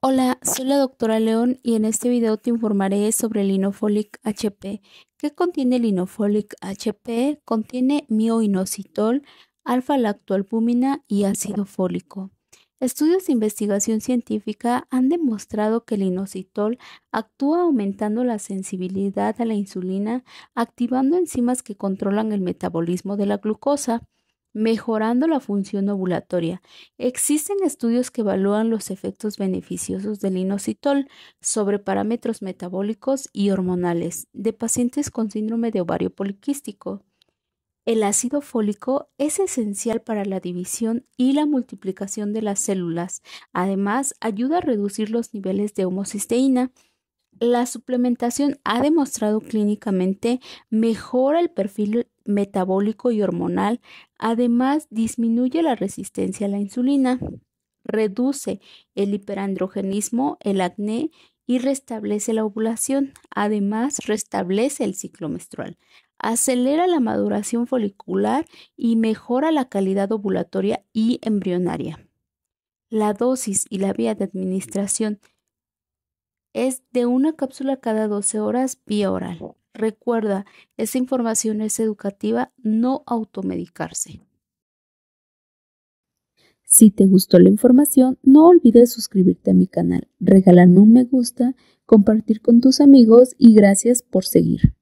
Hola, soy la doctora León y en este video te informaré sobre el Inofolic HP. ¿Qué contiene el Inofolic HP? Contiene mioinositol, alfa-lactoalbúmina y ácido fólico. Estudios de investigación científica han demostrado que el inositol actúa aumentando la sensibilidad a la insulina, activando enzimas que controlan el metabolismo de la glucosa mejorando la función ovulatoria. Existen estudios que evalúan los efectos beneficiosos del inositol sobre parámetros metabólicos y hormonales de pacientes con síndrome de ovario poliquístico. El ácido fólico es esencial para la división y la multiplicación de las células. Además, ayuda a reducir los niveles de homocisteína. La suplementación ha demostrado clínicamente mejora el perfil metabólico y hormonal. Además, disminuye la resistencia a la insulina, reduce el hiperandrogenismo, el acné y restablece la ovulación. Además, restablece el ciclo menstrual, acelera la maduración folicular y mejora la calidad ovulatoria y embrionaria. La dosis y la vía de administración es de una cápsula cada 12 horas vía oral. Recuerda, esta información es educativa, no automedicarse. Si te gustó la información, no olvides suscribirte a mi canal, regalarme un me gusta, compartir con tus amigos y gracias por seguir.